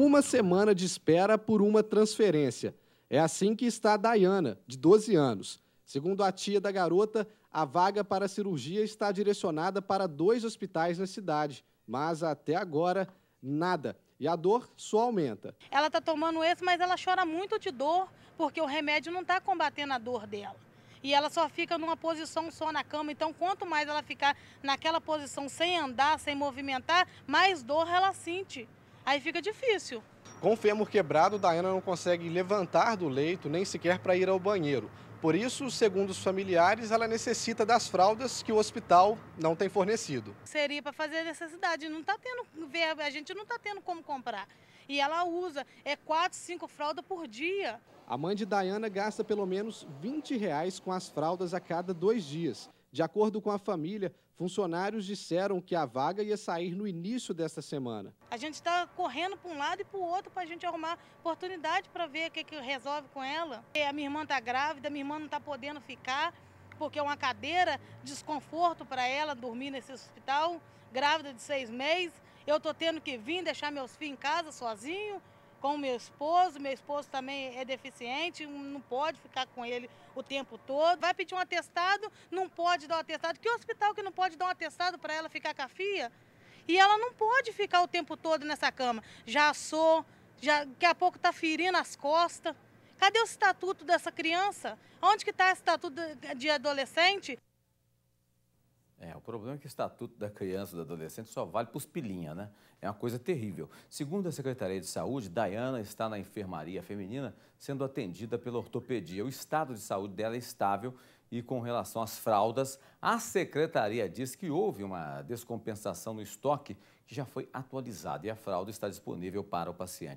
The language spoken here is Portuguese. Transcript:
Uma semana de espera por uma transferência. É assim que está a Dayana, de 12 anos. Segundo a tia da garota, a vaga para a cirurgia está direcionada para dois hospitais na cidade, mas até agora nada. E a dor só aumenta. Ela está tomando esse, mas ela chora muito de dor, porque o remédio não está combatendo a dor dela. E ela só fica numa posição só na cama. Então, quanto mais ela ficar naquela posição sem andar, sem movimentar, mais dor ela sente aí fica difícil. Com o fêmur quebrado, Diana não consegue levantar do leito nem sequer para ir ao banheiro. Por isso, segundo os familiares, ela necessita das fraldas que o hospital não tem fornecido. Seria para fazer necessidade, não tá tendo, a gente não está tendo como comprar. E ela usa é quatro, cinco fraldas por dia. A mãe de Diana gasta pelo menos 20 reais com as fraldas a cada dois dias. De acordo com a família, funcionários disseram que a vaga ia sair no início desta semana. A gente está correndo para um lado e para o outro para a gente arrumar oportunidade para ver o que, que resolve com ela. É, a minha irmã está grávida, a minha irmã não está podendo ficar, porque é uma cadeira, desconforto para ela dormir nesse hospital, grávida de seis meses. Eu estou tendo que vir deixar meus filhos em casa sozinho com o meu esposo, meu esposo também é deficiente, não pode ficar com ele o tempo todo. Vai pedir um atestado, não pode dar um atestado. Que hospital que não pode dar um atestado para ela ficar com a FIA? E ela não pode ficar o tempo todo nessa cama. Já assou, já, daqui a pouco está ferindo as costas. Cadê o estatuto dessa criança? Onde que está o estatuto de adolescente? É, o problema é que o Estatuto da Criança e do Adolescente só vale para os pilinha, né? É uma coisa terrível. Segundo a Secretaria de Saúde, Dayana está na enfermaria feminina sendo atendida pela ortopedia. O estado de saúde dela é estável e com relação às fraldas, a secretaria diz que houve uma descompensação no estoque que já foi atualizado e a fralda está disponível para o paciente.